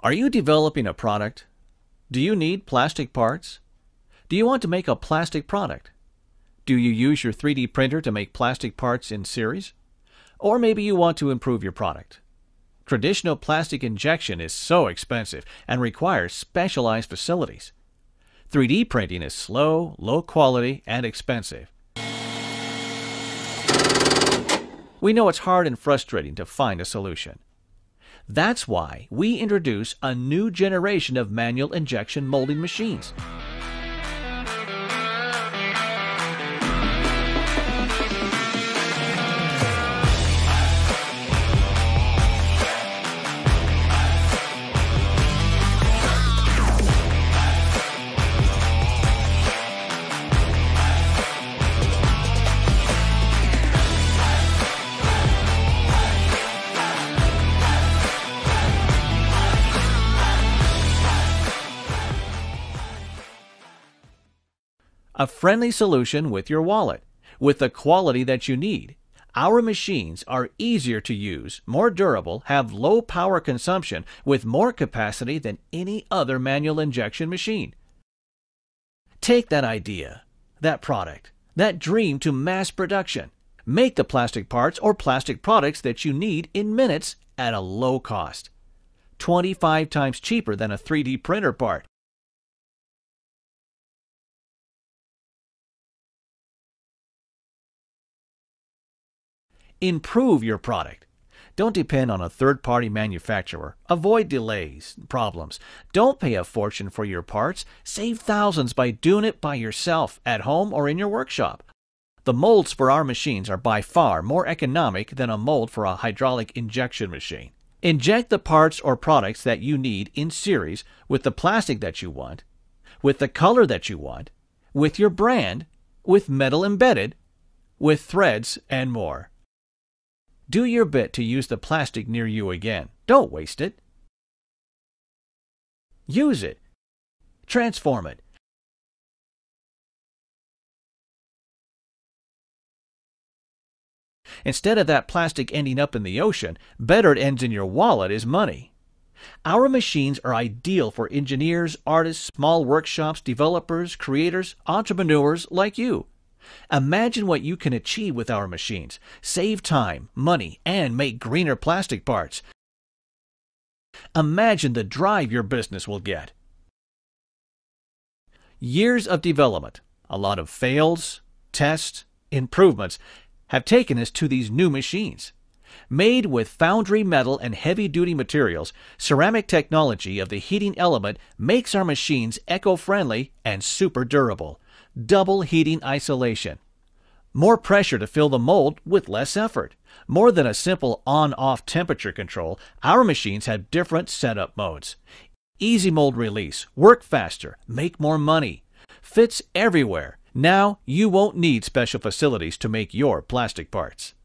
Are you developing a product? Do you need plastic parts? Do you want to make a plastic product? Do you use your 3D printer to make plastic parts in series? Or maybe you want to improve your product. Traditional plastic injection is so expensive and requires specialized facilities. 3D printing is slow, low quality, and expensive. We know it's hard and frustrating to find a solution. That's why we introduce a new generation of manual injection molding machines. a friendly solution with your wallet, with the quality that you need. Our machines are easier to use, more durable, have low power consumption, with more capacity than any other manual injection machine. Take that idea, that product, that dream to mass production. Make the plastic parts or plastic products that you need in minutes at a low cost. 25 times cheaper than a 3D printer part Improve your product. Don't depend on a third party manufacturer. Avoid delays, problems. Don't pay a fortune for your parts. Save thousands by doing it by yourself, at home or in your workshop. The molds for our machines are by far more economic than a mold for a hydraulic injection machine. Inject the parts or products that you need in series with the plastic that you want, with the color that you want, with your brand, with metal embedded, with threads, and more. Do your bit to use the plastic near you again. Don't waste it. Use it. Transform it. Instead of that plastic ending up in the ocean, better it ends in your wallet as money. Our machines are ideal for engineers, artists, small workshops, developers, creators, entrepreneurs like you. Imagine what you can achieve with our machines save time, money, and make greener plastic parts. Imagine the drive your business will get. Years of development, a lot of fails, tests, improvements, have taken us to these new machines. Made with foundry metal and heavy duty materials, ceramic technology of the heating element makes our machines eco friendly and super durable double heating isolation. More pressure to fill the mold with less effort. More than a simple on off temperature control, our machines have different setup modes. Easy mold release, work faster, make more money. Fits everywhere. Now you won't need special facilities to make your plastic parts.